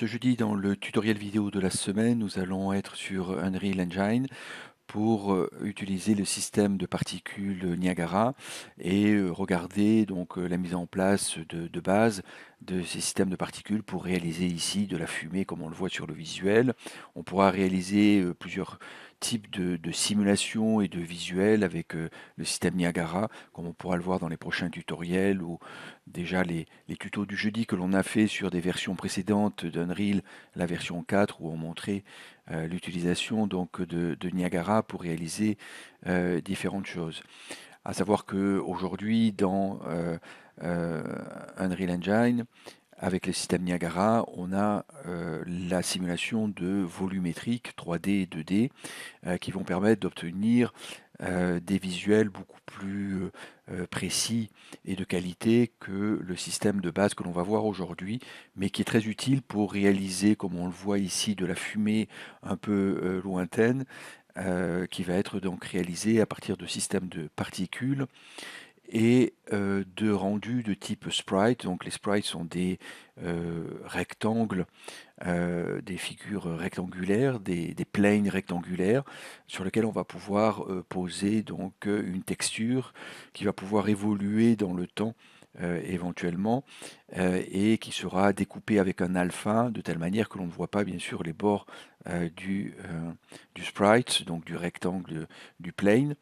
Ce jeudi, dans le tutoriel vidéo de la semaine, nous allons être sur Unreal Engine pour euh, utiliser le système de particules Niagara et euh, regarder donc euh, la mise en place de, de, base de ces systèmes de particules pour réaliser ici de la fumée comme on le voit sur le visuel. On pourra réaliser plusieurs type de, simulation et de visuel avec euh, le système Niagara, comme on pourra le voir dans les prochains tutoriels ou déjà les, tutos du jeudi que l'on a fait sur des versions précédentes d'Unreal, la version 4, où on montrait euh, l'utilisation donc de, Niagara pour réaliser euh, différentes choses. À savoir qu'aujourd'hui, dans Unreal Engine, avec le système Niagara, on a euh, la simulation de volumétrique 3D et 2D euh, qui vont permettre d'obtenir euh, des visuels beaucoup plus précis et de qualité que le système de base que l'on va voir aujourd'hui, mais qui est très utile pour réaliser, comme on le voit ici, de la fumée un peu lointaine, qui va être donc réalisée à partir de systèmes de particules et euh, de rendus de type sprite. Donc les sprites sont des euh, rectangles, euh, des figures rectangulaires, des, des, planes rectangulaires sur lesquelles on va pouvoir poser donc une texture qui va pouvoir évoluer dans le temps euh, éventuellement, euh, et qui sera découpé avec un alpha, de telle manière que l'on ne voit pas bien sûr les bords euh, du, du, sprite, donc du rectangle du plane,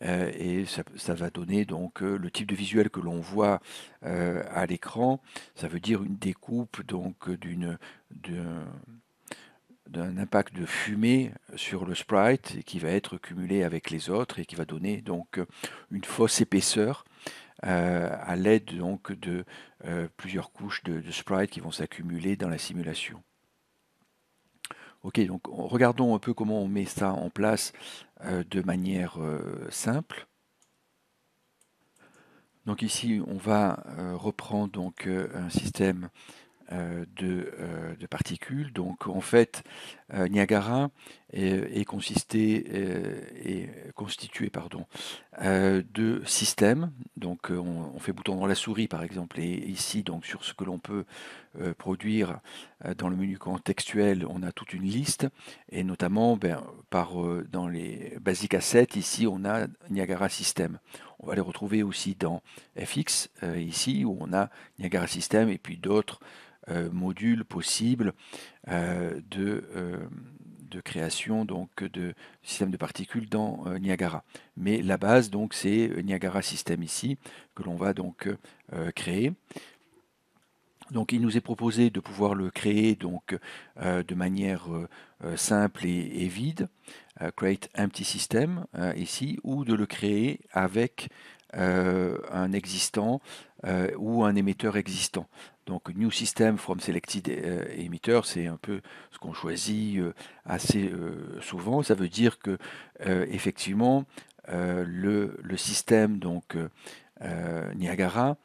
et ça, ça, va donner donc le type de visuel que l'on voit à l'écran, ça veut dire une découpe donc d'une d'un impact de fumée sur le sprite qui va être cumulé avec les autres et qui va donner donc une fausse épaisseur euh, à l'aide donc de euh, plusieurs couches de, sprites qui vont s'accumuler dans la simulation. Ok, donc regardons un peu comment on met ça en place euh, de manière simple. Donc ici, on va reprendre donc un système euh, euh, de, particules. Donc en fait, euh, Niagara est, constitué pardon, de systèmes. Donc on, fait bouton dans la souris par exemple, et ici donc sur ce que l'on peut produire dans le menu contextuel, on a toute une liste, et notamment ben, par, dans les basic assets, ici on a Niagara System. On va les retrouver aussi dans FX, ici, où on a Niagara System et puis d'autres euh, modules possibles euh, euh, de, création donc de système de particules dans Niagara. Mais la base donc c'est Niagara System ici que l'on va donc créer. Donc il nous est proposé de pouvoir le créer donc de manière simple et, vide, create Empty System ici, ou de le créer avec un existant ou un émetteur existant. Donc New System from Selected euh, Emitter, c'est un peu ce qu'on choisit euh, assez euh, souvent. Ça veut dire que effectivement le, système donc Niagara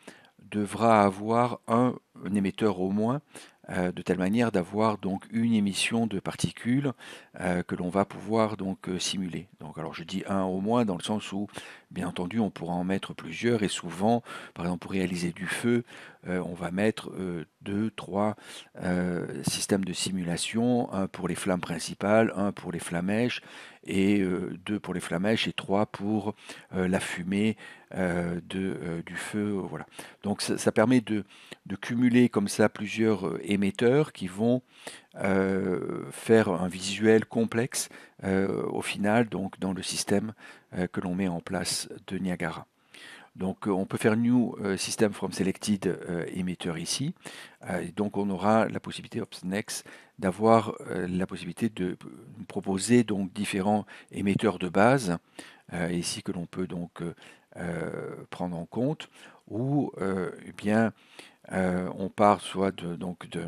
devra avoir un, émetteur au moins de telle manière d'avoir donc une émission de particules que l'on va pouvoir donc simuler. Donc alors je dis un au moins dans le sens où Bien entendu, on pourra en mettre plusieurs et souvent, par exemple, pour réaliser du feu, euh, on va mettre euh, deux, trois euh, systèmes de simulation, un pour les flammes principales, un pour les flamèches, et deux pour les flamèches et trois pour la fumée de, du feu. Voilà. Donc ça, permet de, cumuler comme ça plusieurs émetteurs qui vont euh, faire un visuel complexe euh, au final donc dans le système euh, que l'on met en place de Niagara. Donc on peut faire New System from Selected Emitter ici. donc on aura la possibilité, next d'avoir la possibilité de proposer donc différents émetteurs de base, ici que l'on peut donc prendre en compte, ou eh bien on part soit de, donc de,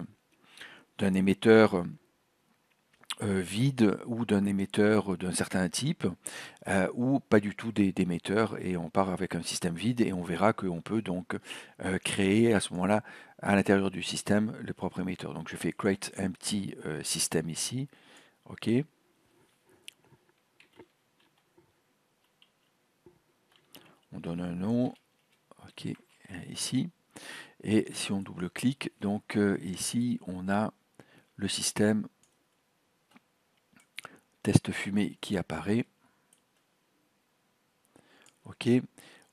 d'un émetteur euh, euh, vide ou d'un émetteur d'un certain type euh, ou pas du tout d'émetteur et on part avec un système vide et on verra qu'on peut donc créer à ce moment-là à l'intérieur du système le propre émetteur. Donc je fais create empty system ici. OK. On donne un nom. OK, ici. Et si on double-clique, donc ici on a le système test fumée qui apparaît. OK.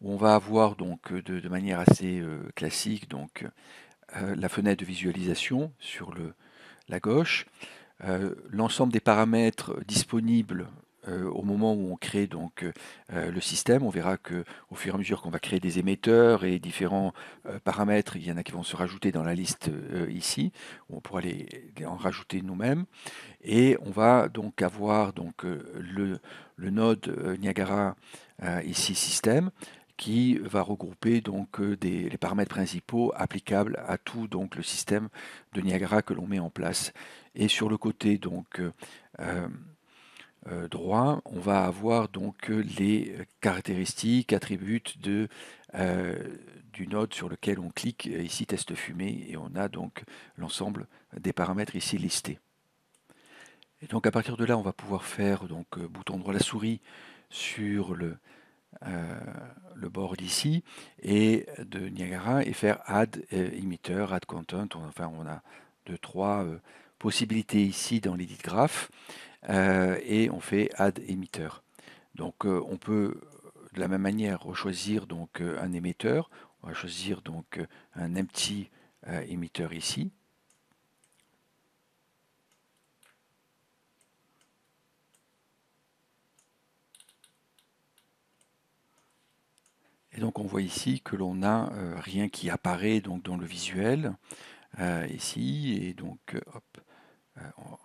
On va avoir donc euh, de, manière assez euh, classique donc euh, la fenêtre de visualisation sur le, la gauche, l'ensemble des paramètres disponibles euh, au moment où on crée donc euh, euh, le système. On verra que au fur et à mesure qu'on va créer des émetteurs et différents paramètres, il y en a qui vont se rajouter dans la liste ici. On pourra les, en rajouter nous-mêmes et on va donc avoir donc le, node Niagara ici système qui va regrouper donc les paramètres principaux applicables à tout donc le système de Niagara que l'on met en place. Et sur le côté donc euh, droit, on va avoir donc les caractéristiques, attributs de, euh, du node sur lequel on clique, euh, ici test fumée, et on a donc l'ensemble des paramètres ici listés. Et donc à partir de là, on va pouvoir faire donc bouton droit la souris sur le, le bord d'ici et de Niagara et faire add emitter, add content, enfin on a deux, trois possibilités ici dans l'édit graph euh, et on fait add émetteur. Donc euh, on peut euh, de la même manière choisir donc un émetteur. On va choisir donc un empty émetteur ici. Et donc on voit ici que l'on n'a rien qui apparaît donc dans le visuel ici et donc hop, on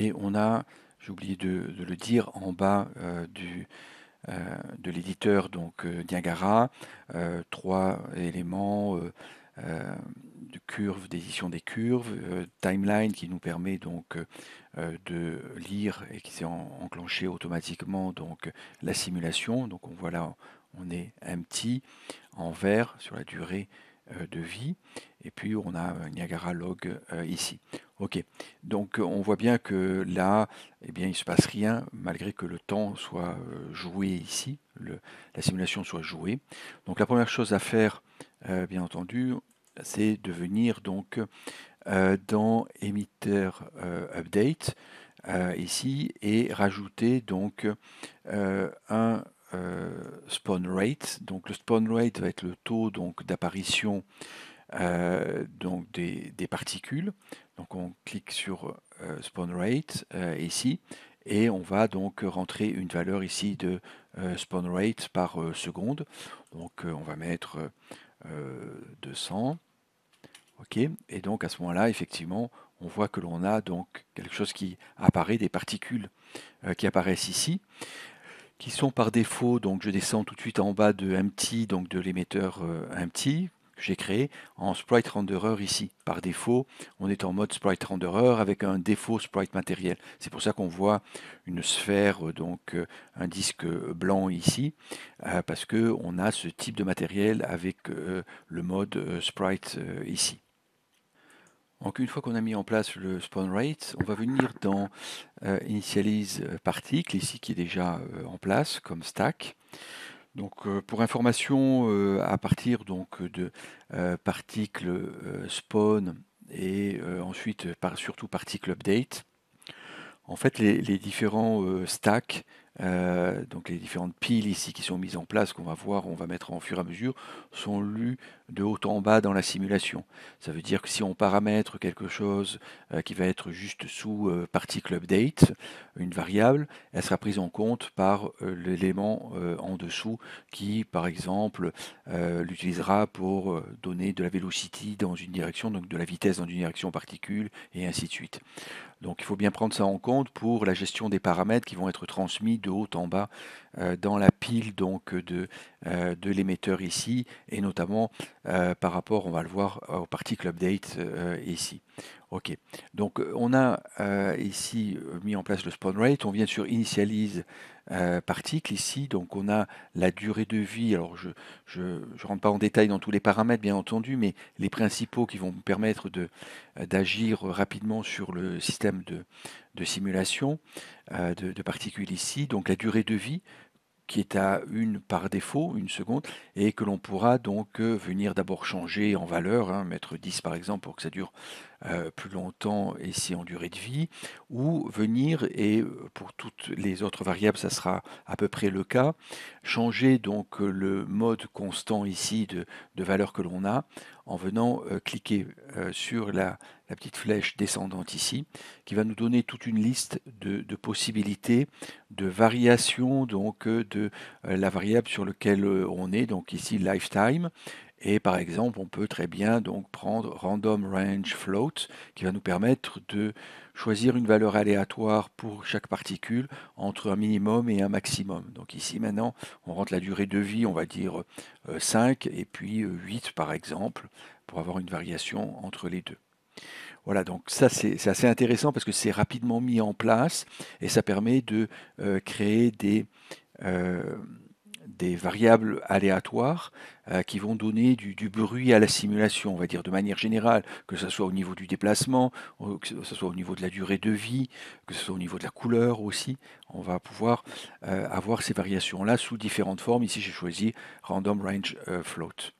Et on a, j'ai oublié de, le dire, en bas euh, du, euh, de l'éditeur donc euh, Niagara, trois éléments de curve, d'édition des curves, timeline qui nous permet donc de lire et qui s'est enclenché automatiquement donc la simulation. Donc on voit là, on est empty en vert sur la durée euh, de vie. Et puis on a Niagara Log euh, ici. Ok, donc on voit bien que là, eh bien, il ne se passe rien malgré que le temps soit euh, joué ici, la simulation soit jouée. Donc la première chose à faire, bien entendu, c'est de venir donc dans Emitter Update ici et rajouter donc un euh, spawn rate. Donc le spawn rate va être le taux donc d'apparition euh, donc des, particules. Donc on clique sur euh, spawn rate ici et on va donc rentrer une valeur ici de spawn rate par seconde. Donc on va mettre 200. OK Et donc à ce moment-là, effectivement, on voit que l'on a donc quelque chose qui apparaît, des particules qui apparaissent ici qui sont par défaut, donc je descends tout de suite en bas de MT, donc de l'émetteur empty euh, que j'ai créé en sprite renderer ici. Par défaut, on est en mode sprite renderer avec un défaut sprite matériel. C'est pour ça qu'on voit une sphère, euh, donc euh, un disque blanc ici, parce qu'on a ce type de matériel avec le mode sprite ici. Donc une fois qu'on a mis en place le spawn rate, on va venir dans euh, Initialize euh, Particle, ici qui est déjà euh, en place comme stack. Donc pour information, à partir donc, de particle spawn et ensuite surtout particle update, en fait, les, différents euh, stacks, euh, donc les différentes piles ici qui sont mises en place, qu'on va voir, on va mettre en fur et à mesure, sont lues de haut en bas dans la simulation. Ça veut dire que si on paramètre quelque chose euh, qui va être juste sous particle update, une variable, elle sera prise en compte par l'élément en dessous qui, par exemple, l'utilisera pour donner de la velocity dans une direction, donc de la vitesse dans une direction particule, et ainsi de suite. Donc il faut bien prendre ça en compte pour la gestion des paramètres qui vont être transmis de haut en bas euh, dans la pile donc, de, euh, de l'émetteur ici, et notamment euh, par rapport, on va le voir, au particle update ici. Ok, donc on a ici mis en place le spawn rate, on vient sur initialise euh, ici. Donc on a la durée de vie. Alors je ne je, rentre pas en détail dans tous les paramètres, bien entendu, mais les principaux qui vont me permettre de, euh, d'agir rapidement sur le système de, simulation euh, de, particules ici. Donc la durée de vie, qui est à une par défaut, une seconde, et que l'on pourra donc euh, venir d'abord changer en valeur, hein, mettre 10 par exemple pour que ça dure euh, plus longtemps et en durée de vie, ou venir, et euh, pour toutes les autres variables, ça sera à peu près le cas, changer donc le mode constant ici de, valeur que l'on a en venant cliquer sur la la petite flèche descendante ici, qui va nous donner toute une liste de, possibilités, de variations donc euh, de euh, la variable sur laquelle euh, on est, donc ici lifetime. Et par exemple, on peut très bien donc prendre random range float qui va nous permettre de choisir une valeur aléatoire pour chaque particule entre un minimum et un maximum. Donc ici maintenant, on rentre la durée de vie, on va dire 5 et puis 8 par exemple pour avoir une variation entre les deux. Voilà, donc ça c'est assez intéressant parce que c'est rapidement mis en place et ça permet de euh, créer des, euh, des, variables aléatoires euh, qui vont donner du, du, bruit à la simulation, on va dire de manière générale, que ce soit au niveau du déplacement, que ce soit au niveau de la durée de vie, que ce soit au niveau de la couleur aussi. On va pouvoir avoir ces variations-là sous différentes formes. Ici j'ai choisi Random Range Float.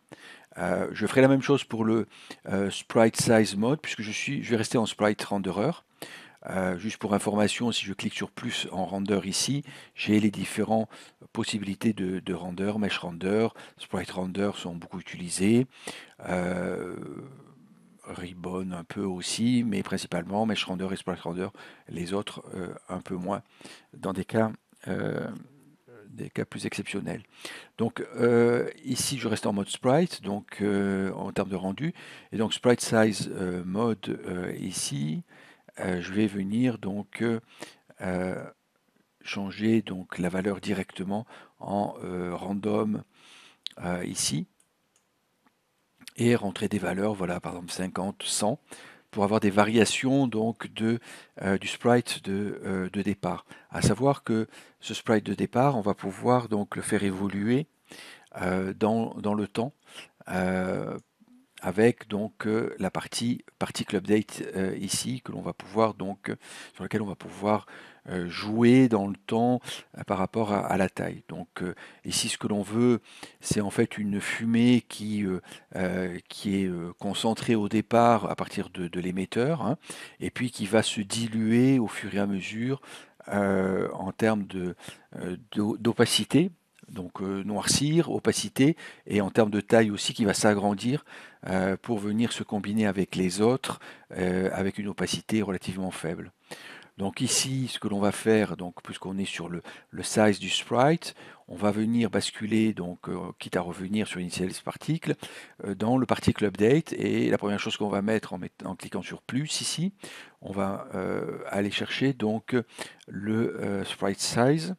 Euh, je ferai la même chose pour le euh, Sprite Size Mode, puisque je, suis, je vais rester en Sprite Renderer. Euh, juste pour information, si je clique sur plus en render ici, j'ai les différentes possibilités de, de, render, mesh render, sprite render sont beaucoup utilisés, ribbon un peu aussi, mais principalement mesh render et sprite render, les autres un peu moins dans des cas des cas plus exceptionnels. Donc euh, ici, je reste en mode sprite, donc euh, en termes de rendu. Et donc sprite size euh, mode ici, je vais venir donc changer donc la valeur directement en random ici et rentrer des valeurs, voilà par exemple 50, 100 pour avoir des variations donc de, euh, du sprite euh, de, départ. À savoir que ce sprite de départ, on va pouvoir donc le faire évoluer euh, dans, le temps avec donc la partie particle update ici que l'on va pouvoir donc sur laquelle on va pouvoir euh, jouer dans le temps euh, par rapport à, la taille. Donc ici, euh, ce que l'on veut, c'est en fait une fumée qui, qui est concentrée au départ à partir de, l'émetteur, hein, et puis qui va se diluer au fur et à mesure en termes d'opacité, donc noircir, opacité, et en termes de taille aussi qui va s'agrandir pour venir se combiner avec les autres avec une opacité relativement faible. Donc ici, ce que l'on va faire, donc puisqu'on est sur le, size du sprite, on va venir basculer, donc euh, quitte à revenir sur Initialize Particle, euh, dans le Particle Update. Et la première chose qu'on va mettre en, cliquant sur plus ici, on va euh, aller chercher donc le sprite size.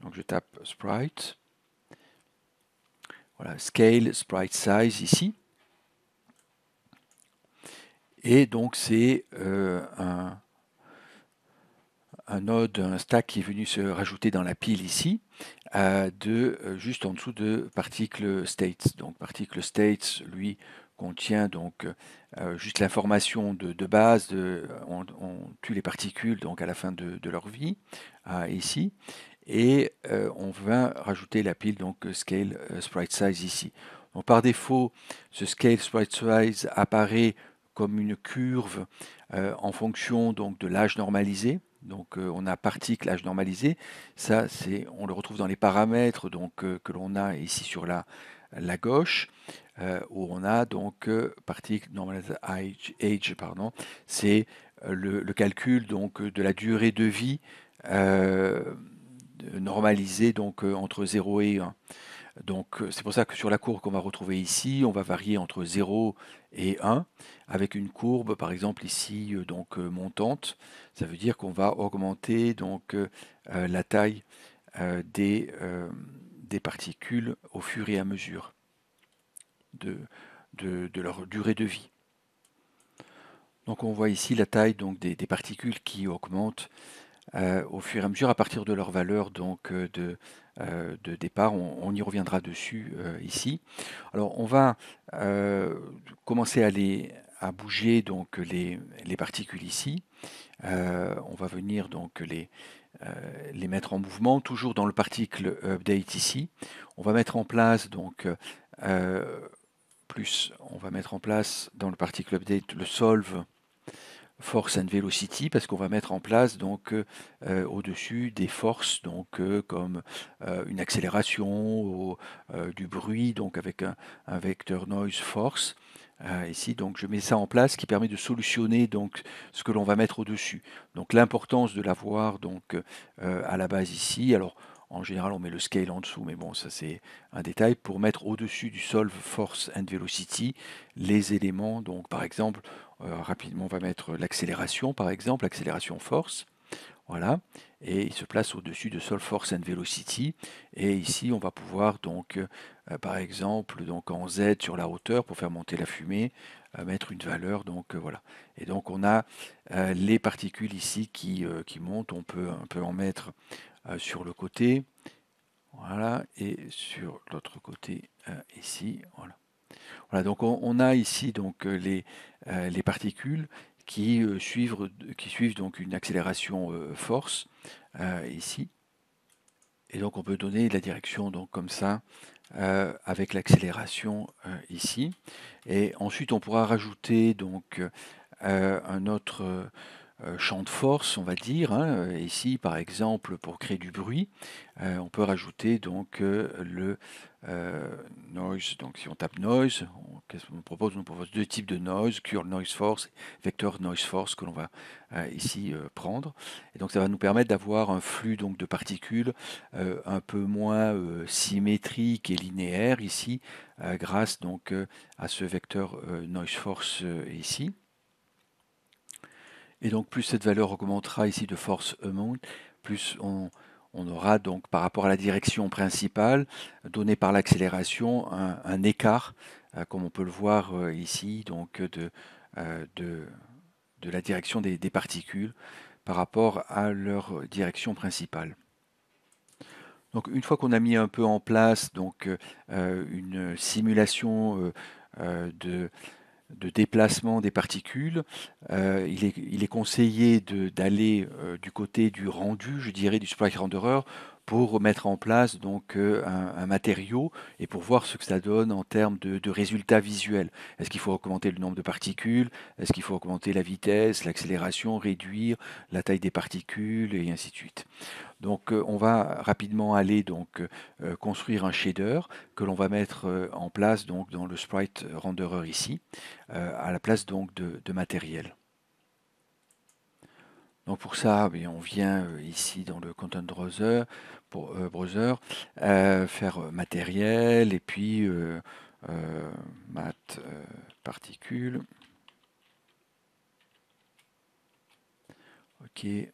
Donc je tape sprite. Voilà, scale sprite size ici. Et donc c'est un un node, un stack qui est venu se rajouter dans la pile ici, euh, de, euh, juste en dessous de particle states. Donc particle states, lui, contient donc euh, juste l'information de, base, de, on, tue les particules donc à la fin de, leur vie, ici, et on va rajouter la pile donc scale sprite size ici. Donc par défaut, ce scale sprite size apparaît comme une curve en fonction donc de l'âge normalisé, donc euh, on a particle âge normalisé. Ça, c'est, on le retrouve dans les paramètres donc, euh, que l'on a ici sur la, la gauche, euh, où on a donc particle normalisé C'est le, calcul donc, de la durée de vie normalisée donc, entre 0 et 1. Donc c'est pour ça que sur la courbe qu'on va retrouver ici, on va varier entre 0 et 1 avec une courbe, par exemple ici, euh, donc euh, montante. Ça veut dire qu'on va augmenter donc euh, la taille des, des particules au fur et à mesure de, de, leur durée de vie. Donc on voit ici la taille donc, des, particules qui augmentent au fur et à mesure à partir de leur valeur donc, de, départ. On, y reviendra dessus ici. Alors on va commencer à les, bouger donc les, les particules ici. Euh, on va venir donc les, euh, les mettre en mouvement, toujours dans le particle update ici. On va mettre en place donc euh, plus, on va mettre en place dans le particle update le solve force and velocity parce qu'on va mettre en place donc au-dessus des forces donc comme une accélération ou du bruit donc avec un, un vecteur noise force euh, ici, donc je mets ça en place qui permet de solutionner donc ce que l'on va mettre au-dessus. Donc l'importance de l'avoir donc euh, à la base ici. Alors en général, on met le scale en dessous, mais bon, ça c'est un détail. Pour mettre au-dessus du solve force and velocity les éléments, donc par exemple, euh, rapidement, on va mettre l'accélération, par exemple, accélération force. Voilà, et il se place au-dessus de Solve Force and Velocity. Et ici, on va pouvoir donc euh, par exemple donc en Z sur la hauteur pour faire monter la fumée, euh, mettre une valeur. Donc euh, voilà. Et donc on a les particules ici qui, qui montent. On peut, en mettre sur le côté. Voilà. Et sur l'autre côté ici. Voilà. Voilà, donc on, a ici donc les, les particules qui, suivent, qui suivent donc une accélération force ici. Et donc on peut donner la direction donc comme ça euh, avec l'accélération euh, ici. Et ensuite, on pourra rajouter donc euh, un autre euh, champ de force, on va dire. Ici, hein. par exemple, pour créer du bruit, euh, on peut rajouter donc euh, le noise. Donc, si on tape noise, on, quest qu'on propose On propose deux types de noise, Curl noise force, vecteur noise force que l'on va ici prendre. Et donc, ça va nous permettre d'avoir un flux donc de particules un peu moins symétrique et linéaire ici, grâce donc à ce vecteur noise force ici. Et donc plus cette valeur augmentera ici de force E plus on, aura donc par rapport à la direction principale donnée par l'accélération un, écart, euh, comme on peut le voir euh, ici, donc de, de, la direction des, particules par rapport à leur direction principale. Donc une fois qu'on a mis un peu en place donc une simulation de de déplacement des particules. Euh, il, est, conseillé d'aller euh, du côté du rendu, je dirais, du supply renderer, pour mettre en place donc euh, un, matériau et pour voir ce que ça donne en termes de, résultats visuels. Est-ce qu'il faut augmenter le nombre de particules Est-ce qu'il faut augmenter la vitesse, l'accélération, réduire la taille des particules et ainsi de suite donc euh, on va rapidement aller donc euh, construire un shader que l'on va mettre en place donc dans le sprite renderer ici à la place donc de matériel. Donc pour ça, on vient euh, ici dans le Content Browser, pour, browser euh, euh, faire matériel et puis mat particules. OK, et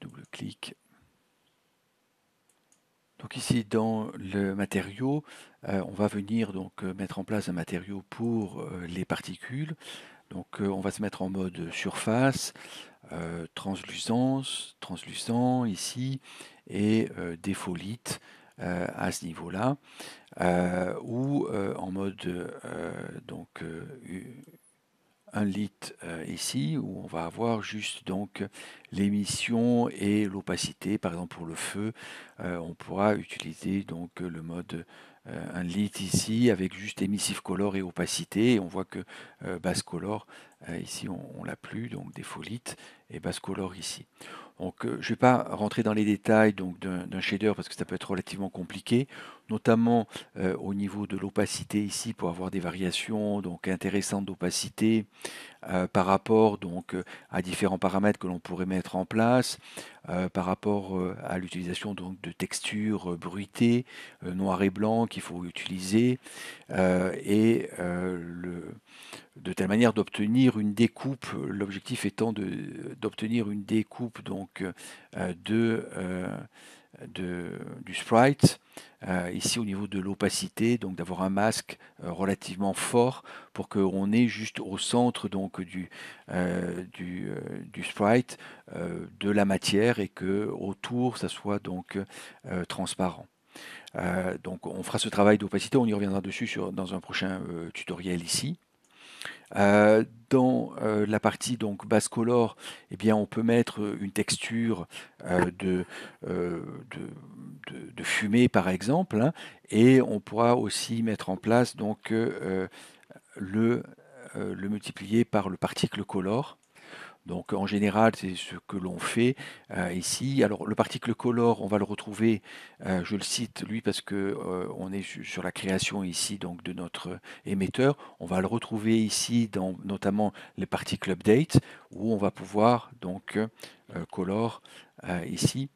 double clic. Donc ici dans le matériau, on va venir donc mettre en place un matériau pour les particules. Donc on va se mettre en mode surface. Euh, translucence, translucent ici, et défaut euh, défolite euh, à ce niveau-là, ou en mode donc un lit ici, où on va avoir juste donc l'émission et l'opacité. Par exemple pour le feu, on pourra utiliser donc le mode un lit ici avec juste émissif color et opacité. Et on voit que basse color euh, ici on, l'a plus, donc des folites et basse-color ici. Donc euh, je ne vais pas rentrer dans les détails d'un shader parce que ça peut être relativement compliqué, notamment euh, au niveau de l'opacité ici pour avoir des variations donc intéressantes d'opacité par rapport donc à différents paramètres que l'on pourrait mettre en place, par rapport à l'utilisation donc de textures bruitées, noir et blanc qu'il faut utiliser et le de telle manière d'obtenir une découpe, l'objectif étant d'obtenir une découpe donc, euh, euh, de, du sprite, euh, ici au niveau de l'opacité, donc d'avoir un masque relativement fort pour qu'on ait juste au centre donc, du, du, du, sprite de la matière et que autour ça soit donc transparent. donc on fera ce travail d'opacité, on y reviendra dessus sur, dans un prochain tutoriel ici. Euh, dans euh, la partie donc basse color, eh bien, on peut mettre euh, une texture de, de, fumée par exemple, hein, et on pourra aussi mettre en place donc le, le multiplier par le particle color donc en général, c'est ce que l'on fait euh, ici. Alors le particle color, on va le retrouver, euh, je le cite lui parce que euh, on est sur la création ici donc de notre émetteur. On va le retrouver ici dans notamment les particles update où on va pouvoir donc color ici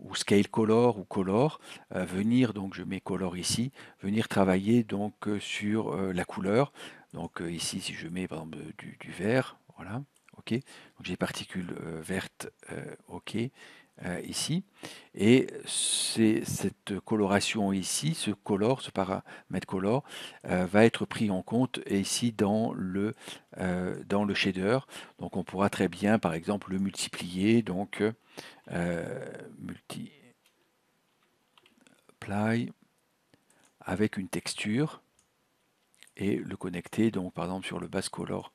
ou scale color ou color venir donc je mets color ici venir travailler donc sur la couleur donc ici si je mets par exemple du, du vert voilà OK Donc j'ai particules euh, vertes, euh, OK, euh, ici. Et cette coloration ici, ce color, ce paramètre color, va être pris en compte ici dans le, dans le shader. Donc on pourra très bien, par exemple, le multiplier. Donc, avec une texture et le connecter donc par exemple sur le base color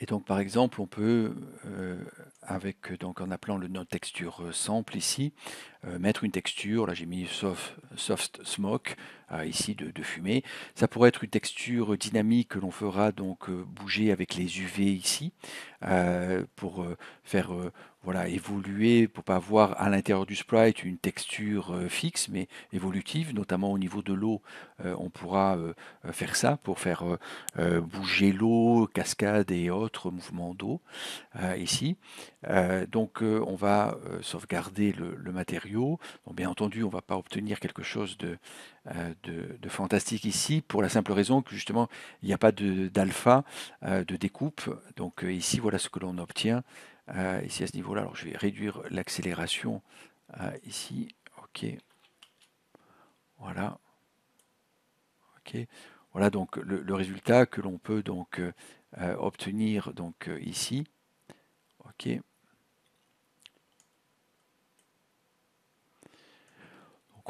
Et donc, par exemple, on peut, euh, avec, donc, en appelant le nom texture euh, sample ici, euh, mettre une texture, là j'ai mis soft, soft smoke, euh, ici de, fumée, ça pourrait être une texture dynamique que l'on fera donc euh, bouger avec les UV ici, pour faire voilà, évoluer, pour pas avoir à l'intérieur du sprite une texture fixe, mais évolutive, notamment au niveau de l'eau, on pourra faire ça pour faire bouger l'eau, cascade et autres mouvements d'eau ici. donc on va sauvegarder le, le matériau donc, bien entendu, on ne va pas obtenir quelque chose euh, de, fantastique ici, pour la simple raison que justement, il n'y a pas d'alpha, euh, de, découpe. Donc euh, ici, voilà ce que l'on obtient. ici, à ce niveau-là, alors je vais réduire l'accélération ici. OK. Voilà. OK. Voilà donc le, le résultat que l'on peut donc obtenir donc ici. OK.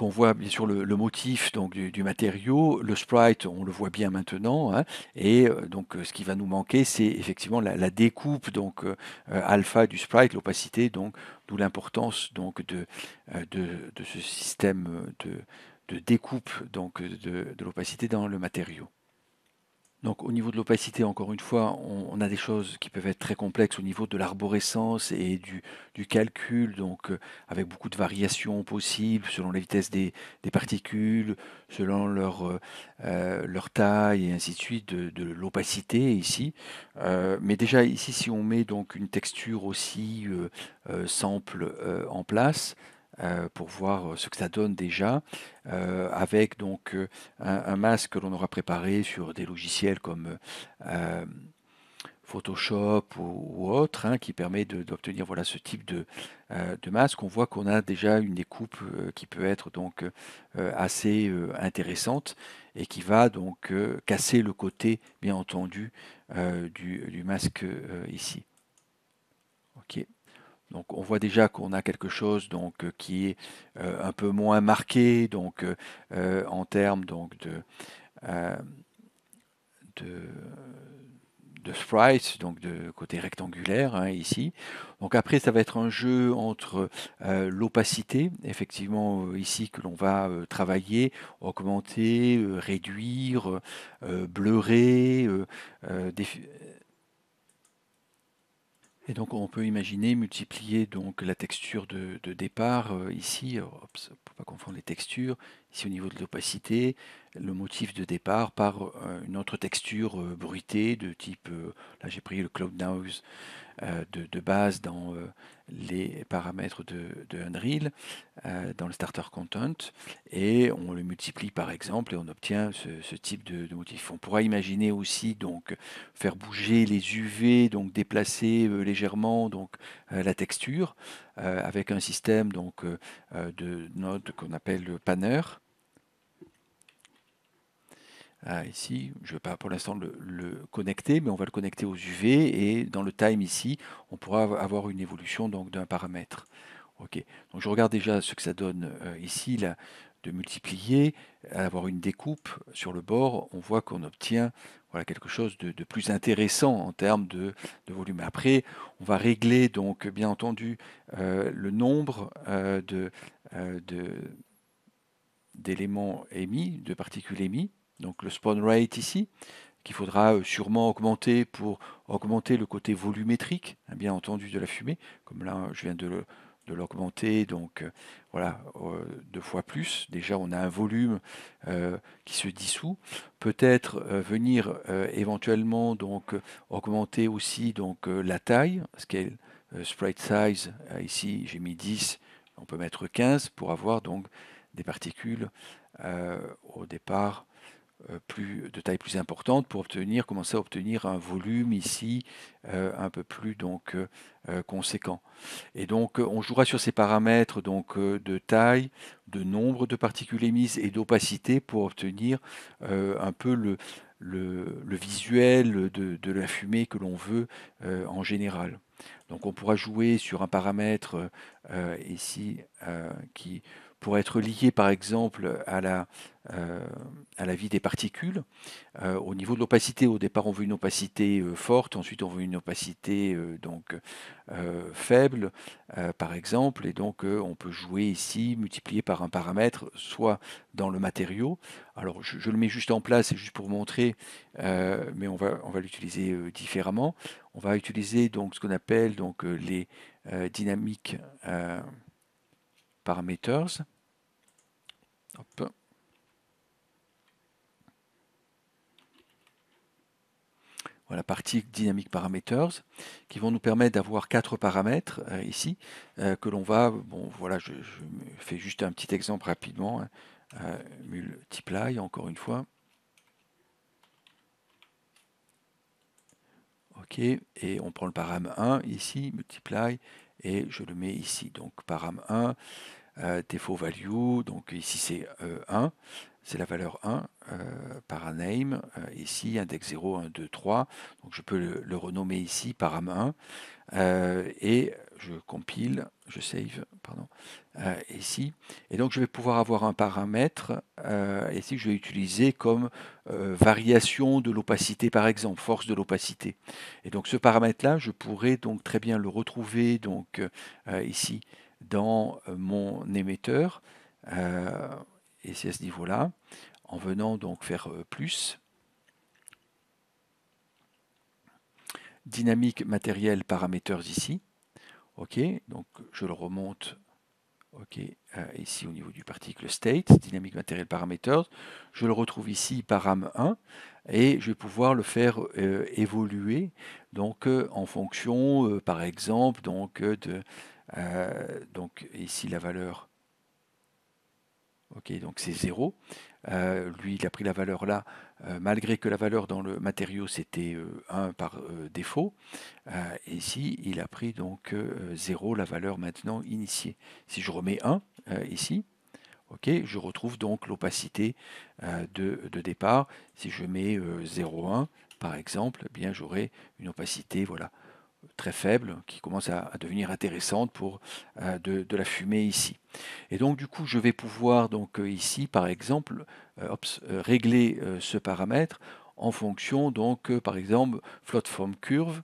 on voit bien sûr le, motif donc, du, matériau, le sprite on le voit bien maintenant, hein, et euh, donc euh, ce qui va nous manquer c'est effectivement la, découpe donc euh, alpha du sprite, l'opacité donc d'où l'importance donc de, de, ce système de, découpe donc de l'opacité dans le matériau. Donc au niveau de l'opacité, encore une fois, on, a des choses qui peuvent être très complexes au niveau de l'arborescence et du, calcul, donc euh, avec beaucoup de variations possibles selon la vitesse des, particules, selon euh, euh, leur, taille et ainsi de suite, de, l'opacité ici. mais déjà ici, si on met donc une texture aussi simple en place, euh, pour voir euh, ce que ça donne déjà, euh, avec donc un, masque que l'on aura préparé sur des logiciels comme Photoshop ou, autre, hein, qui permet d'obtenir ce type de, masque. On voit qu'on a déjà une découpe qui peut être donc assez intéressante et qui va donc casser le côté bien entendu du masque ici. Donc on voit déjà qu'on a quelque chose donc, euh, qui est euh, un peu moins marqué donc, euh, en termes donc, de, de, sprites, donc de côté rectangulaire hein, ici. Donc après ça va être un jeu entre l'opacité, effectivement ici que l'on va travailler, augmenter, réduire, bleurer, et donc on peut imaginer multiplier donc la texture de, départ euh, ici, ne pour pas confondre les textures, ici au niveau de l'opacité, le motif de départ par euh, une autre texture euh, bruitée de type, là j'ai pris le cloud noise euh, de, base dans euh, les paramètres de, Unreal, euh, dans le starter content, et on le multiplie par exemple et on obtient ce, type de, motif. On pourra imaginer aussi donc faire bouger les UV, donc déplacer légèrement donc la texture avec un système donc de notes qu'on appelle le panner ah, ici, je ne vais pas pour l'instant le, connecter, mais on va le connecter aux UV et dans le time ici, on pourra avoir une évolution donc d'un paramètre. Ok. Donc je regarde déjà ce que ça donne euh, ici, là, de multiplier, avoir une découpe sur le bord, on voit qu'on obtient voilà, quelque chose de, plus intéressant en termes de, volume. Après, on va régler donc bien entendu euh, le nombre euh, d'éléments émis, de particules émises donc le spawn rate ici, qu'il faudra euh, sûrement augmenter pour augmenter le côté volumétrique, hein, bien entendu, de la fumée, comme là je viens de l'augmenter, donc euh, voilà, euh, deux fois plus. Déjà, on a un volume qui se dissout. Peut-être venir éventuellement donc augmenter aussi donc la taille, scale sprite size, ici j'ai mis 10, on peut mettre 15 pour avoir donc des particules au départ euh, plus, de taille plus importante pour obtenir, commencer à obtenir un volume ici euh, un peu plus donc euh, conséquent. Et donc on jouera sur ces paramètres donc de taille, de nombre de particules émises et d'opacité pour obtenir un peu le, le, visuel de, de, la fumée que l'on veut en général. Donc on pourra jouer sur un paramètre ici qui pour être lié par exemple à la, euh, à la vie des particules. Euh, au niveau de l'opacité, au départ on veut une opacité euh, forte, ensuite on veut une opacité donc faible par exemple, et donc on peut jouer ici, multiplier par un paramètre, soit dans le matériau. Alors je, le mets juste en place, c'est juste pour montrer, mais on va, on va l'utiliser différemment. On va utiliser donc ce qu'on appelle donc les dynamiques parameters. Hop. Voilà, partie dynamique parameters, qui vont nous permettre d'avoir quatre paramètres euh, ici, euh, que l'on va, bon voilà, je, fais juste un petit exemple rapidement, hein. euh, multiply encore une fois. OK, et on prend le param 1 ici, multiply, et je le mets ici. Donc param 1, Default euh, value, Donc ici c'est 1, euh, c'est la valeur 1 euh, par name, ici index 0, 1, 2, 3. Donc je peux le, le renommer ici param 1 et je compile, je save, pardon, ici. Et donc je vais pouvoir avoir un paramètre ici que je vais utiliser comme variation de l'opacité par exemple, force de l'opacité. Et donc ce paramètre là, je pourrais donc très bien le retrouver donc ici dans euh, mon émetteur, euh, et c'est à ce niveau-là, en venant donc faire euh, plus, dynamique matériel paramètres ici, ok, donc je le remonte ok, ici au niveau du particle state, dynamique matériel paramètres, je le retrouve ici param 1, et je vais pouvoir le faire évoluer donc en fonction par exemple donc de euh, donc ici, la valeur, ok, donc c'est 0. Euh, lui, il a pris la valeur là, euh, malgré que la valeur dans le matériau, c'était 1 par défaut. ici, il a pris donc 0, la valeur maintenant initiée. Si je remets 1 ici, ok je retrouve donc l'opacité de, départ. Si je mets 0,1 par exemple, eh bien j'aurai une opacité voilà, très faible qui commence à, devenir intéressante pour euh, de, la fumée ici. Et donc du coup je vais pouvoir donc euh, ici par exemple euh, régler ce paramètre en fonction donc par exemple float form curve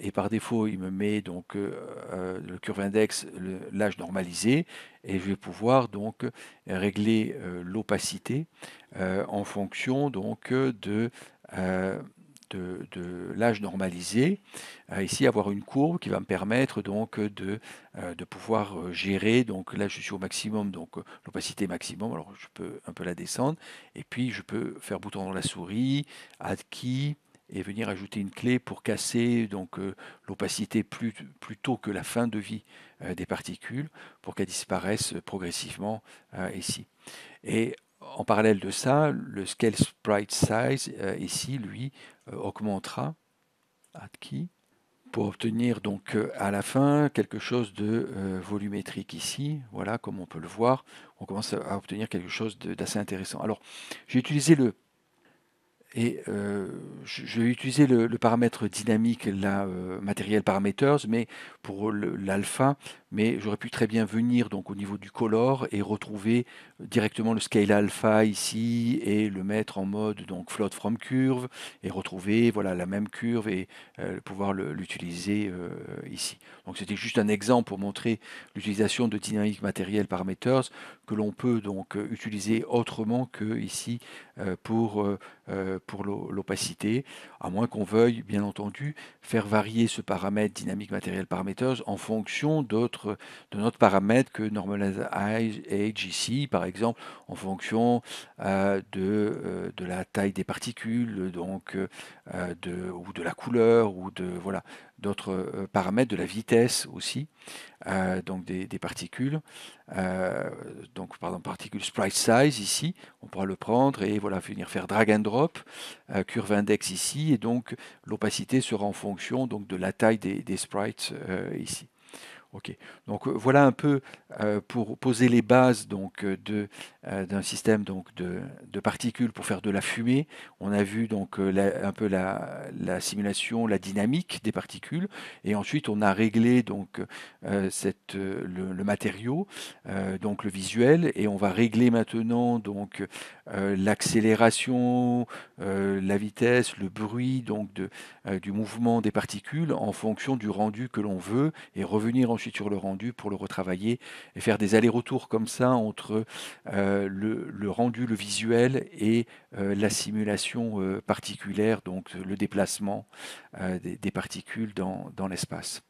et par défaut il me met donc le curve index l'âge normalisé et je vais pouvoir donc régler l'opacité en fonction donc de de, l'âge normalisé, euh, ici avoir une courbe qui va me permettre donc de, euh, de pouvoir euh, gérer. Donc là, je suis au maximum, donc l'opacité maximum, alors je peux un peu la descendre. Et puis, je peux faire bouton dans la souris, add key, et venir ajouter une clé pour casser donc l'opacité plus, tôt que la fin de vie des particules pour qu'elles disparaissent progressivement ici. Et en parallèle de ça, le scale sprite size ici, lui, euh, augmentera qui pour obtenir donc euh, à la fin quelque chose de euh, volumétrique ici. Voilà, comme on peut le voir, on commence à obtenir quelque chose d'assez intéressant. Alors, j'ai utilisé le et euh, je, vais utiliser le, paramètre dynamique, la euh, matériel parameters, mais pour l'alpha, mais j'aurais pu très bien venir donc au niveau du color et retrouver directement le scale alpha ici et le mettre en mode donc float from curve et retrouver voilà la même curve et euh, pouvoir l'utiliser ici. Donc c'était juste un exemple pour montrer l'utilisation de dynamique matériel parameters que l'on peut donc utiliser autrement que ici pour euh, pour l'opacité, à moins qu'on veuille, bien entendu, faire varier ce paramètre dynamique matériel parameters en fonction d'autres de notre paramètre que normalize age ici, par exemple, en fonction euh, de, euh, de la taille des particules, donc euh, ou de la couleur ou de voilà d'autres euh, paramètres, de la vitesse aussi, euh, donc des, particules. donc par exemple particules sprite size ici, on pourra le prendre et voilà venir faire drag and drop, curve index ici et donc l'opacité sera en fonction donc de la taille des, sprites ici. Ok, donc voilà un peu euh, pour poser les bases euh, euh, d'un système de, particules pour faire de la fumée. On a vu un peu la, simulation, la dynamique des particules, et ensuite on a réglé le, matériau, donc le visuel, et on va régler maintenant l'accélération, la vitesse, le bruit du mouvement des particules en fonction du rendu que l'on veut, et revenir ensuite sur le rendu pour le retravailler et faire des allers-retours comme ça entre euh, le, rendu, le visuel et euh, la simulation euh, particulière, donc le déplacement des, particules dans l'espace.